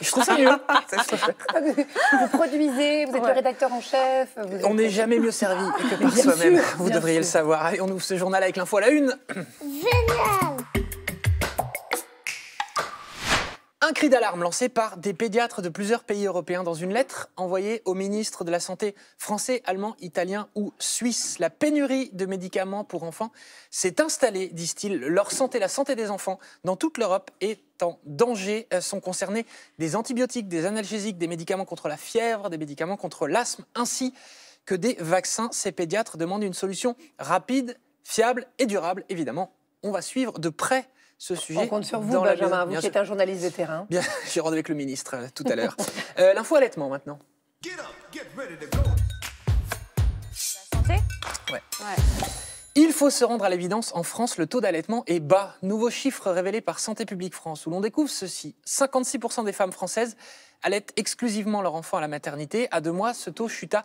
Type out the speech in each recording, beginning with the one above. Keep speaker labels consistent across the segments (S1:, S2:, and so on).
S1: Je trouve ça mieux. vous produisez, vous êtes le rédacteur en chef. on n'est jamais mieux servi que par soi-même. Vous devriez le savoir. on ouvre ce journal avec l'info à la une. Génial Un cri d'alarme lancé par des pédiatres de plusieurs pays européens dans une lettre envoyée au ministre de la Santé français, allemand, italien ou suisse. La pénurie de médicaments pour enfants s'est installée, disent-ils. Leur santé, la santé des enfants dans toute l'Europe est en danger. Euh, sont concernés des antibiotiques, des analgésiques, des médicaments contre la fièvre, des médicaments contre l'asthme, ainsi que des vaccins. Ces pédiatres demandent une solution rapide, fiable et durable. Évidemment, on va suivre de près on compte sur vous, Benjamin, vous qui êtes un journaliste de terrain. Bien, j'ai rendez avec le ministre euh, tout à l'heure. Euh, l'info allaitement maintenant. santé ouais. Il faut se rendre à l'évidence, en France, le taux d'allaitement est bas. Nouveau chiffre révélé par Santé publique France, où l'on découvre ceci. 56% des femmes françaises allaitent exclusivement leur enfant à la maternité. À deux mois, ce taux chuta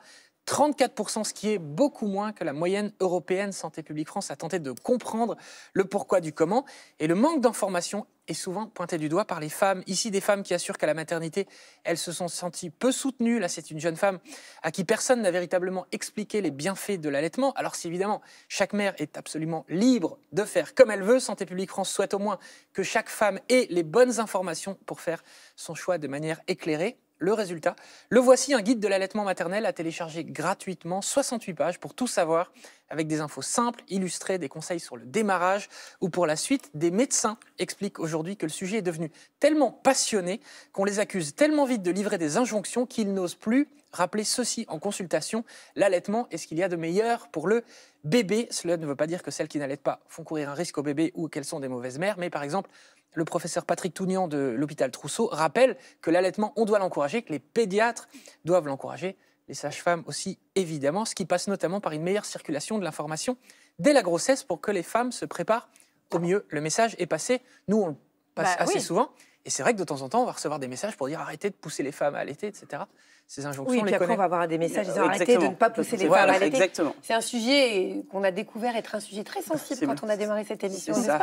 S1: 34%, ce qui est beaucoup moins que la moyenne européenne. Santé publique France a tenté de comprendre le pourquoi du comment. Et le manque d'information est souvent pointé du doigt par les femmes. Ici, des femmes qui assurent qu'à la maternité, elles se sont senties peu soutenues. Là, c'est une jeune femme à qui personne n'a véritablement expliqué les bienfaits de l'allaitement. Alors si évidemment, chaque mère est absolument libre de faire comme elle veut, Santé publique France souhaite au moins que chaque femme ait les bonnes informations pour faire son choix de manière éclairée. Le résultat, le voici, un guide de l'allaitement maternel à télécharger gratuitement, 68 pages pour tout savoir, avec des infos simples, illustrées, des conseils sur le démarrage ou pour la suite. Des médecins expliquent aujourd'hui que le sujet est devenu tellement passionné qu'on les accuse tellement vite de livrer des injonctions qu'ils n'osent plus rappeler ceci en consultation. L'allaitement est ce qu'il y a de meilleur pour le bébé. Cela ne veut pas dire que celles qui n'allaitent pas font courir un risque au bébé ou qu'elles sont des mauvaises mères, mais par exemple, le professeur Patrick Tougnan de l'hôpital Trousseau rappelle que l'allaitement, on doit l'encourager, que les pédiatres doivent l'encourager, les sages-femmes aussi, évidemment, ce qui passe notamment par une meilleure circulation de l'information dès la grossesse pour que les femmes se préparent au mieux. Le message est passé. Nous, on bah assez souvent. Et c'est vrai que de temps en temps, on va recevoir des messages pour dire arrêtez de pousser les femmes à l'été etc. Ces injonctions, oui, et puis on les après, on va avoir des messages disant euh, arrêtez de ne pas pousser les femmes à l'été Exactement. C'est un sujet qu'on a découvert être un sujet très sensible quand on a démarré cette émission, n'est-ce pas,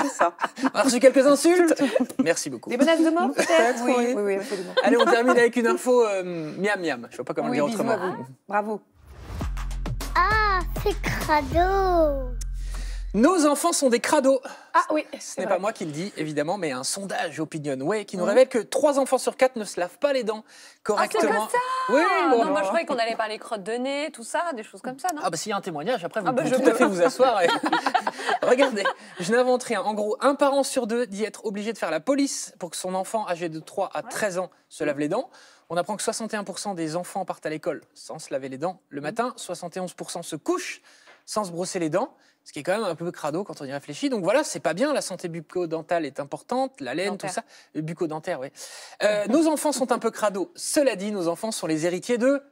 S1: c'est ça. on a reçu quelques insultes. Merci beaucoup. Des menaces de mort, peut-être oui, oui, Allez, on termine avec une info euh, miam miam. Je ne vois pas comment dire autrement. Bravo. Ah, c'est crado nos enfants sont des crados. Ah oui. Ce n'est pas moi qui le dis, évidemment, mais un sondage Opinion OpinionWay qui nous révèle que 3 enfants sur 4 ne se lavent pas les dents correctement. Ah, c'est comme ça Oui, Moi, je croyais qu'on allait parler crottes de nez, tout ça, des choses comme ça, non Ah, bah, s'il y a un témoignage, après, vous ah, bah, pouvez je tout à fait vous asseoir. Regardez, je n'invente rien. En gros, un parent sur deux dit être obligé de faire la police pour que son enfant âgé de 3 à 13 ans se lave les dents. On apprend que 61% des enfants partent à l'école sans se laver les dents le mmh. matin, 71% se couchent sans se brosser les dents, ce qui est quand même un peu crado quand on y réfléchit. Donc voilà, c'est pas bien. La santé bucco-dentale est importante, la laine, tout ça. Euh, bucco-dentaire, oui. Euh, nos enfants sont un peu crado. Cela dit, nos enfants sont les héritiers de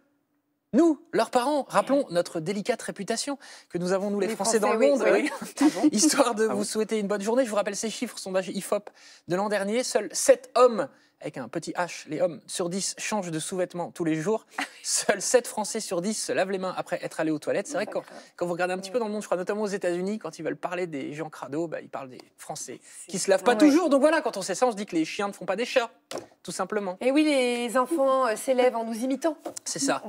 S1: nous, leurs parents, rappelons notre délicate réputation que nous avons, nous les, Français, dans le monde. Ah Histoire de ah vous souhaiter une bonne journée, je vous rappelle ces chiffres, sondage IFOP de l'an dernier. Seuls 7 hommes, avec un petit H, les hommes sur 10 changent de sous-vêtements tous les jours. Ah Seuls 7 Français sur 10 se lavent les mains après être allés aux toilettes. C'est vrai que quand, vous regardez un petit peu dans le monde, je crois notamment aux États-Unis, quand ils veulent parler des gens crado, bah, ils parlent des Français qui se lavent pas toujours. Donc voilà, quand on sait ça, on se dit que les chiens ne font pas des chats, tout simplement. Et oui, les enfants euh, s'élèvent en nous imitant. C'est ça.